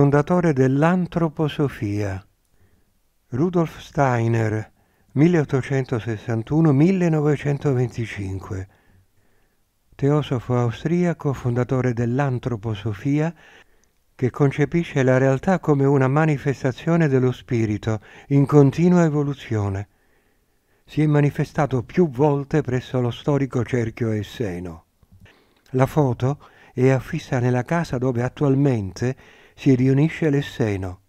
fondatore dell'antroposofia. Rudolf Steiner, 1861-1925. Teosofo austriaco, fondatore dell'antroposofia, che concepisce la realtà come una manifestazione dello spirito in continua evoluzione. Si è manifestato più volte presso lo storico cerchio Esseno. La foto è affissa nella casa dove attualmente si riunisce all'Esseno